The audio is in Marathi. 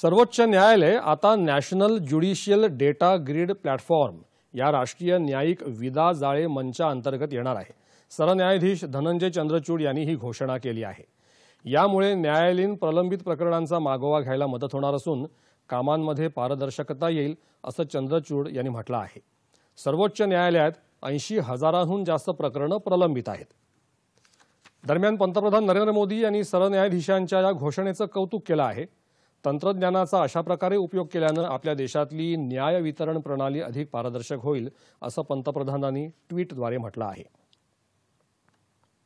सर्वोच्च न्यायालय आता national judicial data grid platform या राष्ट्रीय न्यायिक विदा जाळे मंचा अंतर्गत येणार आहे सरन्यायाधीश धनंजय चंद्रचूड यांनी ही घोषणा केली आहे यामुळे न्यायालयीन प्रलंबित प्रकरणांचा मागोवा घ्यायला मदत होणार असून कामांमध्ये पारदर्शकता येईल असं चंद्रचूड यांनी म्हटलं आहे सर्वोच्च न्यायालयात ऐंशी हजारांहून जास्त प्रकरणं प्रलंबित आहेत दरम्यान पंतप्रधान नरेंद्र मोदी यांनी सरन्यायाधीशांच्या या घोषणेचं कौतुक केलं आहे तंत्रज्ञानाचा अशा प्रकारे उपयोग केल्यानं आपल्या देशातली न्याय वितरण प्रणाली अधिक पारदर्शक होईल असं पंतप्रधानांनी ट्विटद्वारे म्हटलं आहे